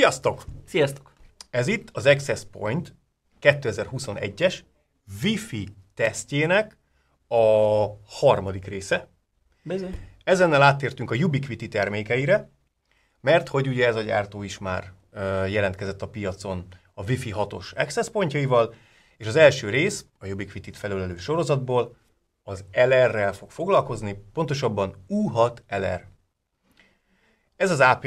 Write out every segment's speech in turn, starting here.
Sziasztok! Sziasztok! Ez itt az Access Point 2021-es Wi-Fi tesztjének a harmadik része. Bizony. Ezennel áttértünk a Ubiquiti termékeire, mert hogy ugye ez a gyártó is már jelentkezett a piacon a Wi-Fi 6-os access Pointjaival, és az első rész a Ubiquiti-t felölelő sorozatból az LR-rel fog foglalkozni, pontosabban U6 LR. Ez az AP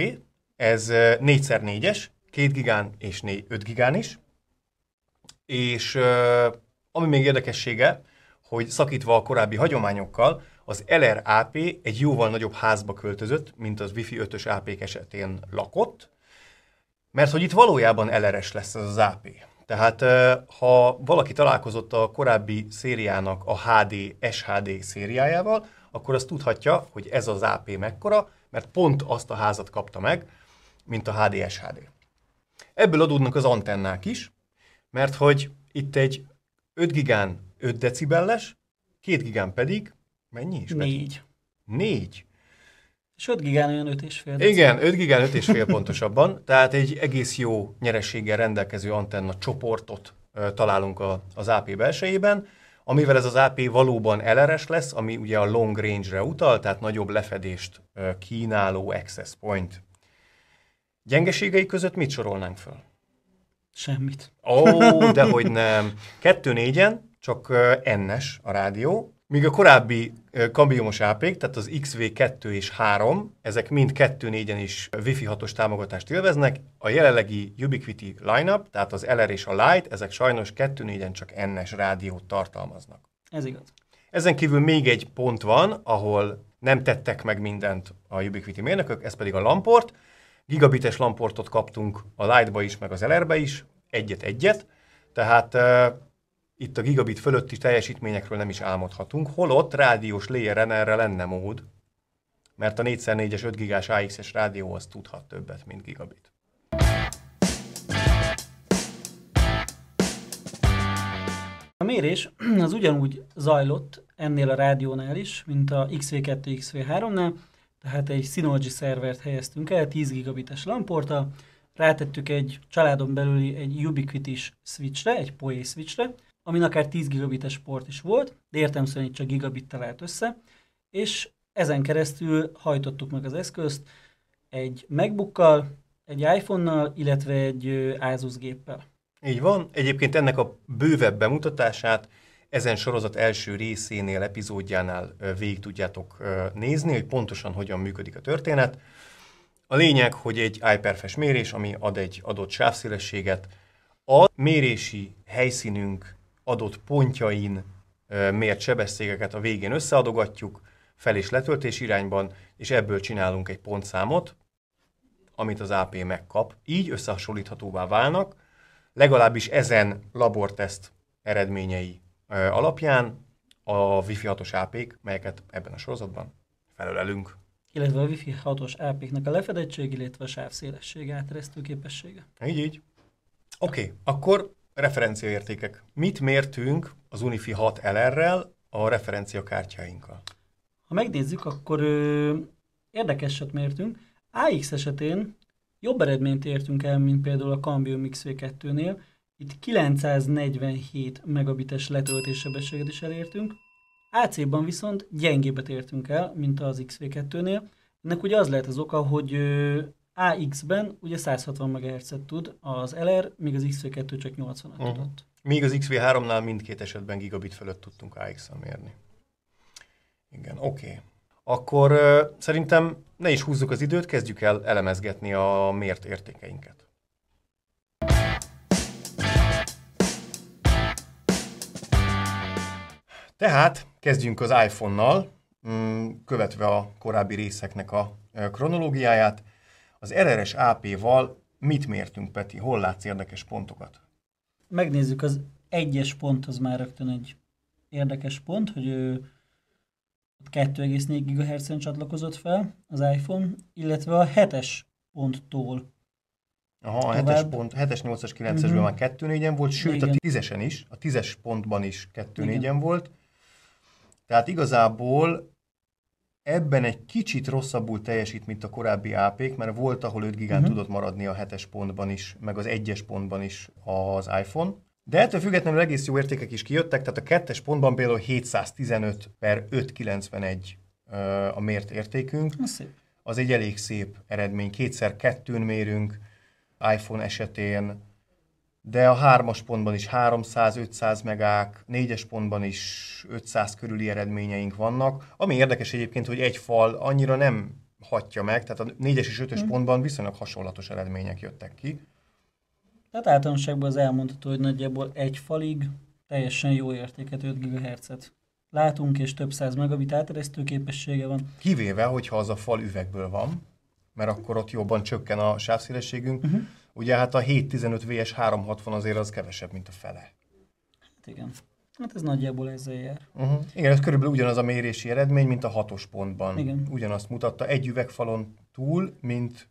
ez 4x4-es, 2 gigán és 4, 5 gigán is. És ami még érdekessége, hogy szakítva a korábbi hagyományokkal, az LRAP egy jóval nagyobb házba költözött, mint az Wi-Fi 5-ös ap esetén lakott, mert hogy itt valójában LRS lesz ez az AP. Tehát ha valaki találkozott a korábbi szériának a HD, SHD szériájával, akkor azt tudhatja, hogy ez az AP mekkora, mert pont azt a házat kapta meg, mint a HDSHD. Ebből adódnak az antennák is, mert hogy itt egy 5 gigán 5 decibelles, 2 gigán pedig mennyi is? 4. 4. És 5 gigán olyan 5 és fél. Igen, 5 gigán 5 és fél pontosabban, tehát egy egész jó nyerességgel rendelkező antenna csoportot ö, találunk a, az AP belsejében, amivel ez az AP valóban LRS lesz, ami ugye a long range-re utal, tehát nagyobb lefedést ö, kínáló access point Gyengeségei között mit sorolnánk föl? Semmit. Ó, oh, dehogy nem. Kettő négyen, csak ennes a rádió, míg a korábbi kambiumos ap tehát az XV2 és 3, ezek mind 2-4-en is Wi-Fi 6-os támogatást élveznek. A jelenlegi Ubiquiti lineup, tehát az LR és a Lite, ezek sajnos 2-4-en csak ennes rádiót tartalmaznak. Ez igaz. Ezen kívül még egy pont van, ahol nem tettek meg mindent a Ubiquiti mérnökök, ez pedig a Lamport, Gigabites lamportot kaptunk a Lightba is, meg az LR-be is, egyet-egyet, tehát uh, itt a gigabit fölötti teljesítményekről nem is álmodhatunk, holott rádiós léjeren erre lenne mód, mert a 4x4-es 5 gigás AX-es rádió az tudhat többet, mint gigabit. A mérés az ugyanúgy zajlott ennél a rádiónál is, mint a XV2, XV3-nál, tehát egy Synology szervert helyeztünk el, 10 gigabites lamporta, rátettük egy családon belüli egy ubiquitis switchre, egy PoE switchre, amin akár 10 gigabites port is volt, de értem szerint csak gigabit talált össze, és ezen keresztül hajtottuk meg az eszközt egy MacBookkal, egy iPhone-nal, illetve egy Asus géppel. Így van. Egyébként ennek a bővebb bemutatását ezen sorozat első részénél, epizódjánál végig tudjátok nézni, hogy pontosan hogyan működik a történet. A lényeg, hogy egy iperfes mérés, ami ad egy adott sávszélességet, a mérési helyszínünk adott pontjain mért sebességeket a végén összeadogatjuk, fel- és letöltés irányban, és ebből csinálunk egy pontszámot, amit az AP megkap. Így összehasonlíthatóvá válnak, legalábbis ezen laborteszt eredményei alapján a Wi-Fi 6-os ap melyeket ebben a sorozatban felölelünk. Illetve a Wi-Fi 6-os ap a lefedettség, illetve a sávszélessége áteresztő képessége. Így, így. Oké, okay, akkor referenciaértékek. Mit mértünk az Unifi 6 LR-rel a referenciakártyáinkkal? Ha megnézzük, akkor ö, érdekeset mértünk. AX esetén jobb eredményt értünk el, mint például a Cambium XV2-nél, itt 947 megabites sebességet is elértünk. AC-ban viszont gyengébbet értünk el, mint az XV2-nél. Ennek ugye az lehet az oka, hogy AX-ben ugye 160 mhz tud az LR, míg az XV2 csak 80 at uh-huh. tudott. Míg az XV3-nál mindkét esetben gigabit fölött tudtunk AX-en mérni. Igen, oké. Okay. Akkor uh, szerintem ne is húzzuk az időt, kezdjük el elemezgetni a mért értékeinket. Tehát kezdjünk az iPhone-nal, mm, követve a korábbi részeknek a kronológiáját. Az RRS AP-val mit mértünk, Peti? Hol látsz érdekes pontokat? Megnézzük, az egyes pont az már rögtön egy érdekes pont, hogy ő 2,4 GHz-en csatlakozott fel az iPhone, illetve a 7-es ponttól Aha, a 7-es pont, 7-es, 8 es 9-esben uh-huh. már 24 en volt, sőt Igen. a 10-esen is, a 10-es pontban is 24 en volt, tehát igazából ebben egy kicsit rosszabbul teljesít, mint a korábbi ap mert volt, ahol 5 gigán uh-huh. tudott maradni a 7-es pontban is, meg az 1-es pontban is az iPhone. De ettől függetlenül egész jó értékek is kijöttek, tehát a kettes pontban például 715 per 591 a mért értékünk. Az, az egy elég szép eredmény. Kétszer kettőn mérünk, iPhone esetén de a hármas pontban is 300-500 megák, négyes pontban is 500 körüli eredményeink vannak. Ami érdekes egyébként, hogy egy fal annyira nem hatja meg, tehát a négyes és ötös hmm. pontban viszonylag hasonlatos eredmények jöttek ki. Tehát általánosságban az elmondható, hogy nagyjából egy falig teljesen jó értéket 5 GHz-et látunk, és több száz megabit áteresztő képessége van. Kivéve, hogyha az a fal üvegből van, mert akkor ott jobban csökken a sávszélességünk, uh-huh. Ugye hát a 715 VS 360 azért az kevesebb, mint a fele. Hát igen. Hát ez nagyjából ezzel jár. Uh-huh. Igen, ez körülbelül ugyanaz a mérési eredmény, mint a hatos pontban. Igen. Ugyanazt mutatta egy üvegfalon túl, mint...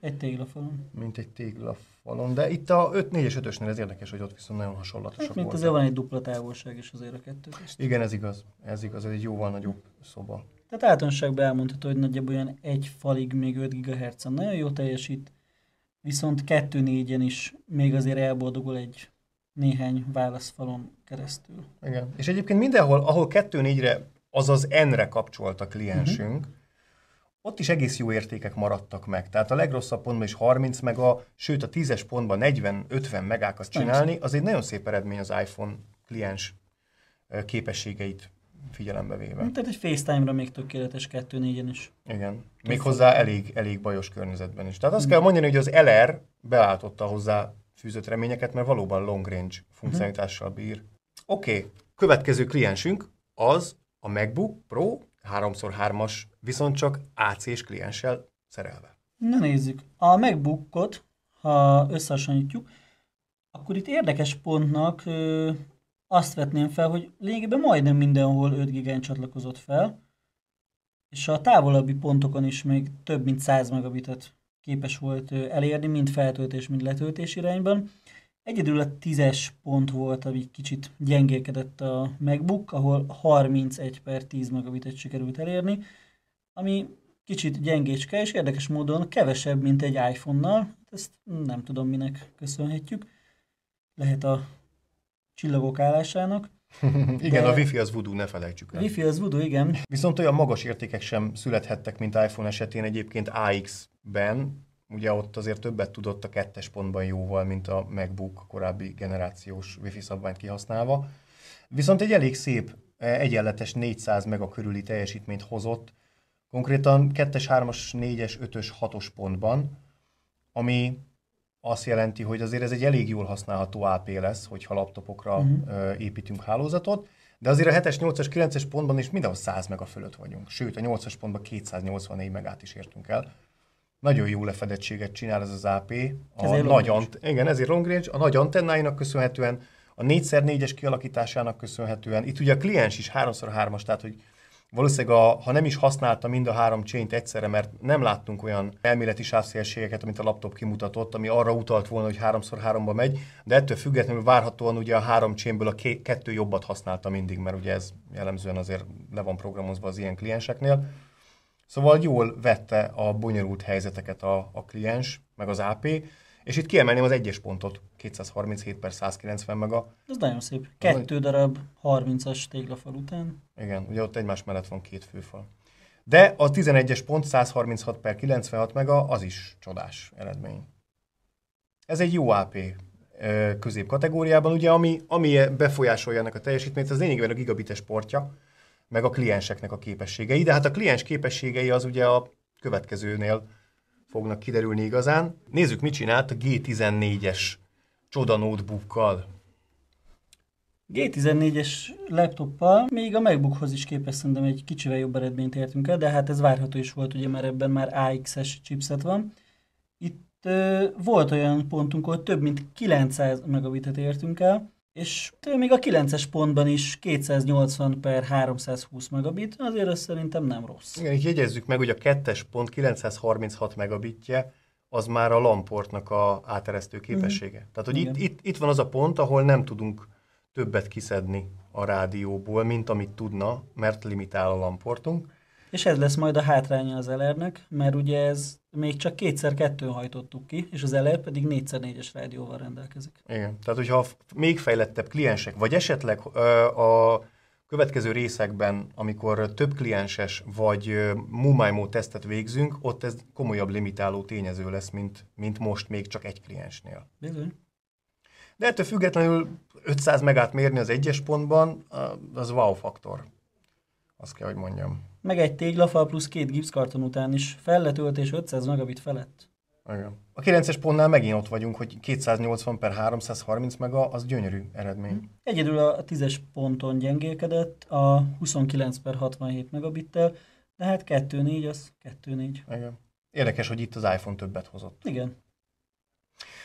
Egy téglafalon. Mint egy téglafalon, de itt a 5 4 és 5-ösnél ez érdekes, hogy ott viszont nagyon hasonlatosak hát, mint voltak. azért van egy dupla távolság is azért a kettő közt. Igen, ez igaz. Ez igaz, ez egy jóval nagyobb szoba. Tehát általánosságban elmondható, hogy nagyjából olyan egy falig még 5 GHz-en nagyon jó teljesít, viszont 2-4-en is még azért elboldogul egy néhány válaszfalon keresztül. Igen. És egyébként mindenhol, ahol 2-4-re, azaz N-re kapcsolt a kliensünk, uh-huh. ott is egész jó értékek maradtak meg. Tehát a legrosszabb pontban is 30 mega, sőt a 10-es pontban 40-50 megákat csinálni, az egy nagyon szép eredmény az iPhone kliens képességeit figyelembe véve. Hát, tehát egy FaceTime-ra még tökéletes 2-4-en is. Igen. Méghozzá elég, elég bajos környezetben is. Tehát azt mm. kell mondani, hogy az LR beáltotta hozzá fűzött reményeket, mert valóban long range funkcionalitással bír. Oké, okay. következő kliensünk az a MacBook Pro 3x3-as, viszont csak AC-s klienssel szerelve. Na nézzük. A MacBookot, ha összehasonlítjuk, akkor itt érdekes pontnak azt vetném fel, hogy lényegében majdnem mindenhol 5 gigán csatlakozott fel, és a távolabbi pontokon is még több mint 100 megabitet képes volt elérni, mind feltöltés, mind letöltés irányban. Egyedül a 10-es pont volt, ami kicsit gyengélkedett a MacBook, ahol 31 per 10 megabitet sikerült elérni, ami kicsit gyengécske, és érdekes módon kevesebb, mint egy iPhone-nal. Hát ezt nem tudom, minek köszönhetjük. Lehet a csillagok állásának. igen, a wifi az voodoo, ne felejtsük el. Wifi az voodoo, igen. Viszont olyan magas értékek sem születhettek, mint iPhone esetén egyébként AX-ben, ugye ott azért többet tudott a kettes pontban jóval, mint a MacBook korábbi generációs Wi-Fi szabványt kihasználva. Viszont egy elég szép, e, egyenletes 400 mega körüli teljesítményt hozott, konkrétan 2-es, 3-as, 4-es, 5-ös, 6-os pontban, ami azt jelenti, hogy azért ez egy elég jól használható AP lesz, hogyha laptopokra uh-huh. ö, építünk hálózatot, de azért a 7-es, 8-as, 9-es pontban is mindenhol 100 mega fölött vagyunk. Sőt, a 8-as pontban 284 megát is értünk el. Nagyon jó lefedettséget csinál ez az AP. A ezért nagy ant- igen, ezért long range, a nagy antennáinak köszönhetően, a 4x4-es kialakításának köszönhetően. Itt ugye a kliens is 3x3-as, tehát hogy valószínűleg a, ha nem is használta mind a három csényt egyszerre, mert nem láttunk olyan elméleti sávszélességeket, amit a laptop kimutatott, ami arra utalt volna, hogy háromszor háromba megy, de ettől függetlenül várhatóan ugye a három csénből a ké, kettő jobbat használta mindig, mert ugye ez jellemzően azért le van programozva az ilyen klienseknél. Szóval jól vette a bonyolult helyzeteket a, a kliens, meg az AP, és itt kiemelném az egyes pontot. 237 per 190 mega. Ez nagyon szép. Kettő darab 30-as téglafal után. Igen, ugye ott egymás mellett van két főfal. De a 11-es pont 136 per 96 mega, az is csodás eredmény. Ez egy jó AP közép kategóriában ugye, ami, ami befolyásolja ennek a teljesítményt, az lényegében a gigabites portja, meg a klienseknek a képességei, de hát a kliens képességei az ugye a következőnél fognak kiderülni igazán. Nézzük, mit csinált a G14-es csoda notebookkal. G14-es laptoppal még a MacBookhoz is képes szerintem egy kicsivel jobb eredményt értünk el, de hát ez várható is volt, ugye már ebben már AX-es chipset van. Itt ö, volt olyan pontunk, ahol több mint 900 megabitet értünk el, és hát még a 9-es pontban is 280 per 320 megabit, azért ez szerintem nem rossz. Igen, jegyezzük meg, hogy a 2-es pont 936 megabitje, az már a lamportnak a áteresztő képessége. Mm. Tehát, hogy itt, itt, itt van az a pont, ahol nem tudunk többet kiszedni a rádióból, mint amit tudna, mert limitál a lamportunk. És ez lesz majd a hátránya az elernek, mert ugye ez még csak kétszer kettő hajtottuk ki, és az eler pedig 4x4-es rádióval rendelkezik. Igen, tehát hogyha még fejlettebb kliensek, vagy esetleg ö, a következő részekben, amikor több klienses vagy mumájmó tesztet végzünk, ott ez komolyabb limitáló tényező lesz, mint, mint most még csak egy kliensnél. Bizony. De ettől függetlenül 500 megát mérni az egyes pontban, az wow faktor. Azt kell, hogy mondjam. Meg egy téglafal plusz két gipszkarton után is felletöltés 500 megabit felett. Igen. A 9-es pontnál megint ott vagyunk, hogy 280 per 330 mega, az gyönyörű eredmény. Mhm. Egyedül a 10-es ponton gyengélkedett a 29 per 67 megabittel, de hát 2.4 az 2.4. Igen. Érdekes, hogy itt az iPhone többet hozott. Igen.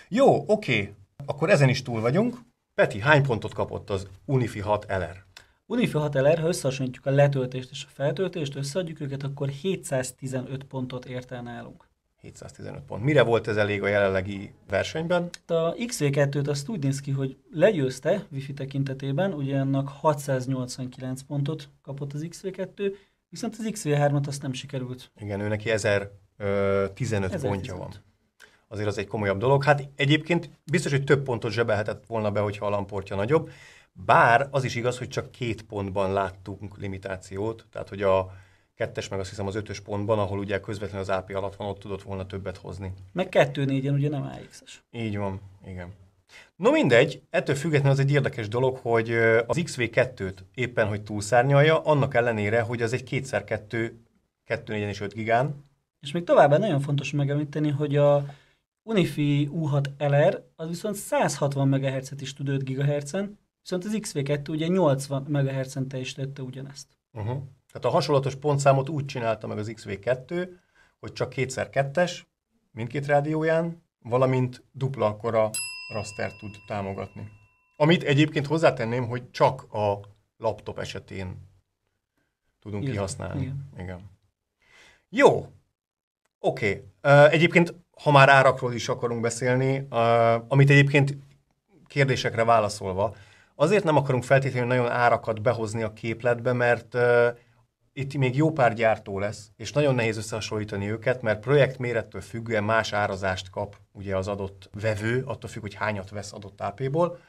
Jó, oké. Akkor ezen is túl vagyunk. Peti, hány pontot kapott az Unifi 6 LR? Unifi 6 LR, ha összehasonlítjuk a letöltést és a feltöltést, összeadjuk őket, akkor 715 pontot ért el nálunk. 715 pont. Mire volt ez elég a jelenlegi versenyben? A XV2-t azt úgy néz ki, hogy legyőzte Wi-Fi tekintetében, ugye annak 689 pontot kapott az XV2, viszont az XV3-at azt nem sikerült. Igen, ő neki 1015 pontja van. Azért az egy komolyabb dolog. Hát egyébként biztos, hogy több pontot zsebelhetett volna be, hogyha a lamportja nagyobb, bár az is igaz, hogy csak két pontban láttunk limitációt, tehát hogy a kettes, meg azt hiszem az ötös pontban, ahol ugye közvetlenül az AP alatt van, ott tudott volna többet hozni. Meg kettő négyen ugye nem AX-es. Így van, igen. No mindegy, ettől függetlenül az egy érdekes dolog, hogy az XV2-t éppen, hogy túlszárnyalja, annak ellenére, hogy az egy 2x2, 2, 4 és 5 gigán. És még továbbá nagyon fontos megemlíteni, hogy a Unifi U6 LR az viszont 160 MHz-et is tud 5 GHz-en, viszont az XV2 ugye 80 MHz-en teljesítette ugyanezt. Uh-huh. Tehát a hasonlatos pontszámot úgy csinálta meg az XV2, hogy csak kétszer kettes, mindkét rádióján, valamint dupla akkora raster tud támogatni. Amit egyébként hozzátenném, hogy csak a laptop esetén tudunk Igen. kihasználni. Igen. Igen. Jó. Oké. Okay. Egyébként, ha már árakról is akarunk beszélni, amit egyébként kérdésekre válaszolva, Azért nem akarunk feltétlenül nagyon árakat behozni a képletbe, mert uh, itt még jó pár gyártó lesz, és nagyon nehéz összehasonlítani őket, mert projekt mérettől függően más árazást kap ugye az adott vevő, attól függ, hogy hányat vesz adott AP-ból,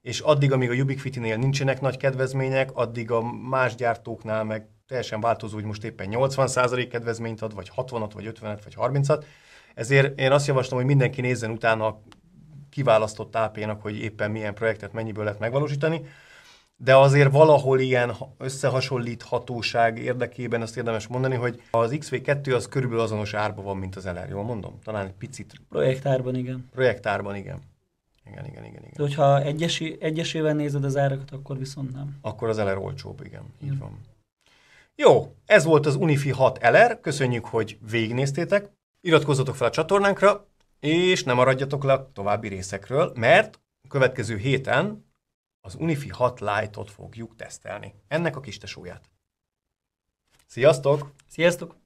és addig, amíg a Ubiquiti-nél nincsenek nagy kedvezmények, addig a más gyártóknál meg teljesen változó, hogy most éppen 80% kedvezményt ad, vagy 60-at, vagy 50-et, vagy 30-at. Ezért én azt javaslom, hogy mindenki nézzen utána kiválasztott AP-nak, hogy éppen milyen projektet mennyiből lehet megvalósítani, de azért valahol ilyen összehasonlíthatóság érdekében azt érdemes mondani, hogy az XV2 az körülbelül azonos árban van, mint az LR, jól mondom? Talán egy picit. Projektárban igen. Projektárban igen. Igen, igen, igen. igen. De hogyha egyesi, egyesével nézed az árakat, akkor viszont nem. Akkor az LR olcsóbb, igen. igen. Így hm. van. Jó, ez volt az Unifi 6 LR, köszönjük, hogy végignéztétek, iratkozzatok fel a csatornánkra, és nem maradjatok le a további részekről, mert a következő héten az Unifi 6 Lite-ot fogjuk tesztelni. Ennek a kis tesóját. Sziasztok! Sziasztok!